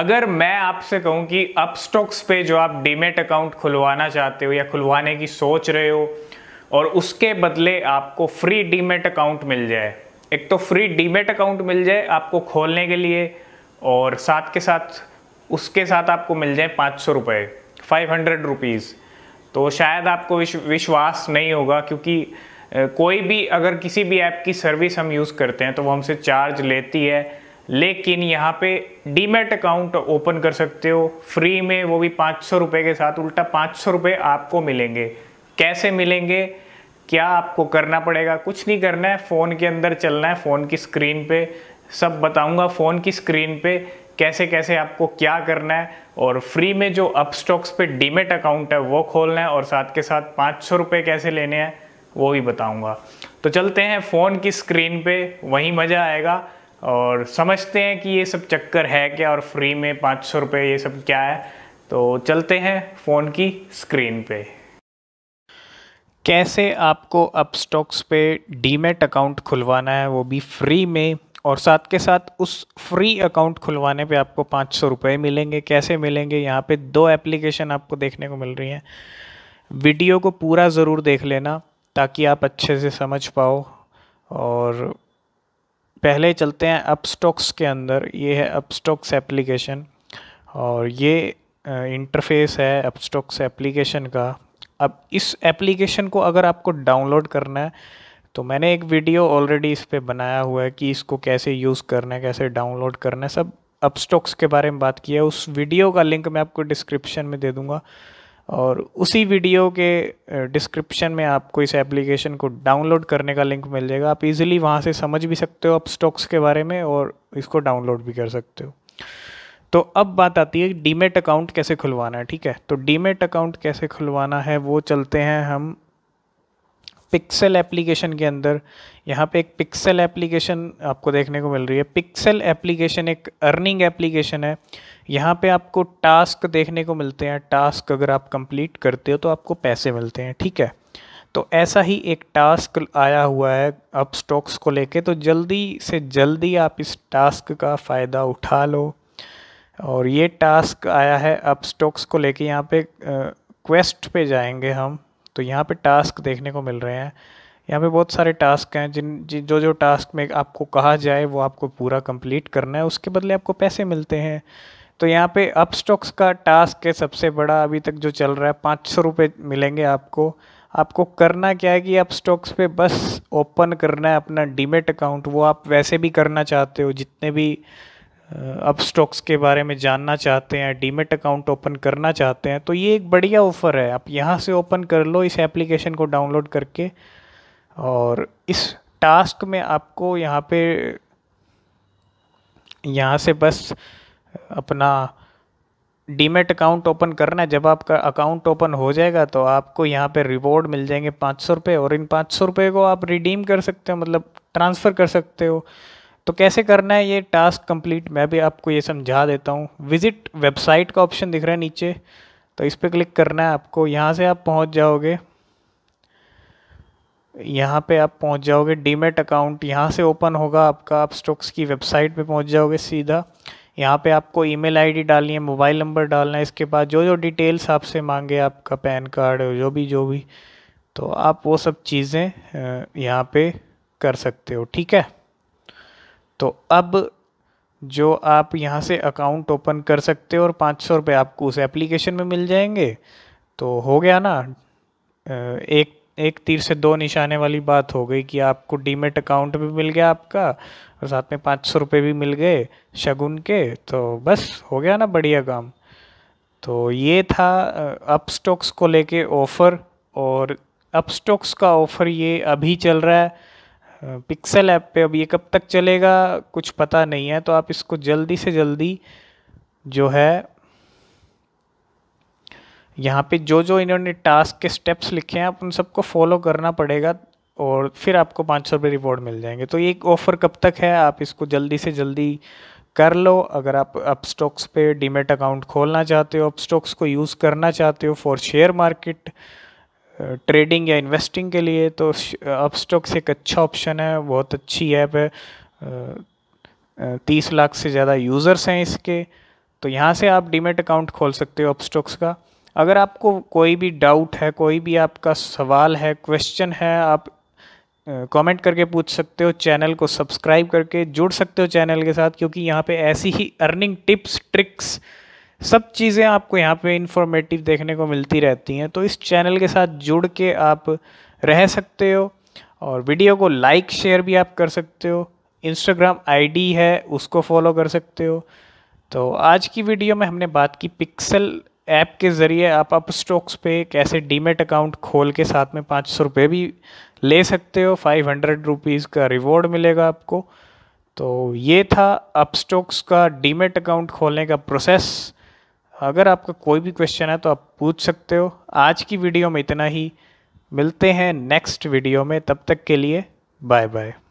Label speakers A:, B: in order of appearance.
A: अगर मैं आपसे कहूं कि अप स्टॉक्स पे जो आप डीमेट अकाउंट खुलवाना चाहते हो या खुलवाने की सोच रहे हो और उसके बदले आपको फ्री डीमेट अकाउंट मिल जाए एक तो फ्री डीमेट अकाउंट मिल जाए आपको खोलने के लिए और साथ के साथ उसके साथ आपको मिल जाए पाँच सौ रुपये फाइव हंड्रेड रुपीज़ तो शायद आपको विश्वास नहीं होगा क्योंकि कोई भी अगर किसी भी ऐप की सर्विस हम यूज़ करते हैं तो वो हमसे चार्ज लेती है लेकिन यहाँ पे डीमेट अकाउंट ओपन कर सकते हो फ्री में वो भी पाँच सौ रुपये के साथ उल्टा पाँच सौ रुपये आपको मिलेंगे कैसे मिलेंगे क्या आपको करना पड़ेगा कुछ नहीं करना है फ़ोन के अंदर चलना है फ़ोन की स्क्रीन पे सब बताऊंगा फ़ोन की स्क्रीन पे कैसे कैसे आपको क्या करना है और फ्री में जो अप स्टॉक्स पर डीमेट अकाउंट है वो खोलना है और साथ के साथ पाँच सौ रुपये कैसे लेने हैं वो भी बताऊँगा तो चलते हैं फ़ोन की स्क्रीन पर वहीं मज़ा आएगा और समझते हैं कि ये सब चक्कर है क्या और फ्री में पाँच सौ रुपये ये सब क्या है तो चलते हैं फ़ोन की स्क्रीन पे कैसे आपको अपस्टॉक्स पे डीमेट अकाउंट खुलवाना है वो भी फ्री में और साथ के साथ उस फ्री अकाउंट खुलवाने पे आपको पाँच सौ रुपये मिलेंगे कैसे मिलेंगे यहाँ पे दो एप्लीकेशन आपको देखने को मिल रही हैं वीडियो को पूरा ज़रूर देख लेना ताकि आप अच्छे से समझ पाओ और पहले चलते हैं अपस्टॉक्स के अंदर ये है अपस्टॉक्स एप्लीकेशन और ये इंटरफेस है अपस्टॉक्स एप्लीकेशन का अब इस एप्लीकेशन को अगर आपको डाउनलोड करना है तो मैंने एक वीडियो ऑलरेडी इस पर बनाया हुआ है कि इसको कैसे यूज़ करना है कैसे डाउनलोड करना है सब अपस्टॉक्स के बारे में बात की है उस वीडियो का लिंक मैं आपको डिस्क्रिप्शन में दे दूँगा और उसी वीडियो के डिस्क्रिप्शन में आपको इस एप्लीकेशन को डाउनलोड करने का लिंक मिल जाएगा आप इजीली वहाँ से समझ भी सकते हो आप स्टॉक्स के बारे में और इसको डाउनलोड भी कर सकते हो तो अब बात आती है डीमेट अकाउंट कैसे खुलवाना है ठीक है तो डीमेट अकाउंट कैसे खुलवाना है वो चलते हैं हम पिक्सल एप्लीकेशन के अंदर यहाँ पे एक पिक्सल एप्लीकेशन आपको देखने को मिल रही है पिक्सल एप्लीकेशन एक अर्निंग एप्लीकेशन है यहाँ पे आपको टास्क देखने को मिलते हैं टास्क अगर आप कंप्लीट करते हो तो आपको पैसे मिलते हैं ठीक है तो ऐसा ही एक टास्क आया हुआ है अब स्टॉक्स को लेके तो जल्दी से जल्दी आप इस टास्क का फ़ायदा उठा लो और ये टास्क आया है अब स्टॉक्स को लेके यहाँ पे क्वेस्ट पे जाएंगे हम तो यहाँ पे टास्क देखने को मिल रहे हैं यहाँ पे बहुत सारे टास्क हैं जिन जिन जो जो टास्क में आपको कहा जाए वो आपको पूरा कंप्लीट करना है उसके बदले आपको पैसे मिलते हैं तो यहाँ पे अपस्टॉक्स का टास्क है सबसे बड़ा अभी तक जो चल रहा है पाँच सौ रुपये मिलेंगे आपको आपको करना क्या है कि आप स्टॉक्स पे बस ओपन करना है अपना डीमेट अकाउंट वो आप वैसे भी करना चाहते हो जितने भी अप स्टॉक्स के बारे में जानना चाहते हैं डीमेट अकाउंट ओपन करना चाहते हैं तो ये एक बढ़िया ऑफ़र है आप यहाँ से ओपन कर लो इस एप्लीकेशन को डाउनलोड करके और इस टास्क में आपको यहाँ पे यहाँ से बस अपना डीमेट अकाउंट ओपन करना है जब आपका अकाउंट ओपन हो जाएगा तो आपको यहाँ पे रिवॉर्ड मिल जाएंगे पाँच सौ रुपये और इन पाँच सौ रुपये को आप रिडीम कर सकते हो मतलब ट्रांसफ़र कर सकते हो तो कैसे करना है ये टास्क कंप्लीट मैं भी आपको ये समझा देता हूँ विज़िट वेबसाइट का ऑप्शन दिख रहा है नीचे तो इस पर क्लिक करना है आपको यहाँ से आप पहुँच जाओगे यहाँ पे आप पहुँच जाओगे डीमेट अकाउंट यहाँ से ओपन होगा आपका आप स्टॉक्स की वेबसाइट पे पहुँच जाओगे सीधा यहाँ पे आपको ईमेल आईडी डालनी है मोबाइल नंबर डालना है इसके बाद जो जो डिटेल्स आपसे मांगे आपका पैन कार्ड जो भी जो भी तो आप वो सब चीज़ें यहाँ पे कर सकते हो ठीक है तो अब जो आप यहाँ से अकाउंट ओपन कर सकते हो और पाँच सौ रुपये आपको उस एप्लीकेशन में मिल जाएंगे तो हो गया ना एक एक तीर से दो निशाने वाली बात हो गई कि आपको डीमेट अकाउंट भी मिल गया आपका और साथ में पाँच सौ रुपये भी मिल गए शगुन के तो बस हो गया ना बढ़िया काम तो ये था अप स्टॉक्स को लेके ऑफ़र और अप स्टॉक्स का ऑफ़र ये अभी चल रहा है पिक्सल ऐप पे अब ये कब तक चलेगा कुछ पता नहीं है तो आप इसको जल्दी से जल्दी जो है यहाँ पे जो जो इन्होंने टास्क के स्टेप्स लिखे हैं आप उन सबको फॉलो करना पड़ेगा और फिर आपको पाँच सौ रुपये रिवॉर्ड मिल जाएंगे तो ये ऑफ़र कब तक है आप इसको जल्दी से जल्दी कर लो अगर आप अप स्टॉक्स पे डीमेट अकाउंट खोलना चाहते हो अप स्टॉक्स को यूज़ करना चाहते हो फॉर शेयर मार्केट ट्रेडिंग या इन्वेस्टिंग के लिए तो अपस्टॉक्स एक अच्छा ऑप्शन है बहुत अच्छी ऐप है तीस लाख से ज़्यादा यूज़र्स हैं इसके तो यहाँ से आप डीमेट अकाउंट खोल सकते हो अपस्टॉक्स का अगर आपको कोई भी डाउट है कोई भी आपका सवाल है क्वेश्चन है आप कमेंट करके पूछ सकते हो चैनल को सब्सक्राइब करके जुड़ सकते हो चैनल के साथ क्योंकि यहाँ पे ऐसी ही अर्निंग टिप्स ट्रिक्स सब चीज़ें आपको यहाँ पे इंफॉर्मेटिव देखने को मिलती रहती हैं तो इस चैनल के साथ जुड़ के आप रह सकते हो और वीडियो को लाइक शेयर भी आप कर सकते हो इंस्टाग्राम आईडी है उसको फॉलो कर सकते हो तो आज की वीडियो में हमने बात की पिक्सल ऐप के ज़रिए आप अप स्टॉक्स पे कैसे डीमेट अकाउंट खोल के साथ में पाँच सौ रुपये भी ले सकते हो फाइव हंड्रेड रुपीज़ का रिवॉर्ड मिलेगा आपको तो ये था अप स्टॉक्स का डीमेट अकाउंट खोलने का प्रोसेस अगर आपका कोई भी क्वेश्चन है तो आप पूछ सकते हो आज की वीडियो में इतना ही मिलते हैं नेक्स्ट वीडियो में तब तक के लिए बाय बाय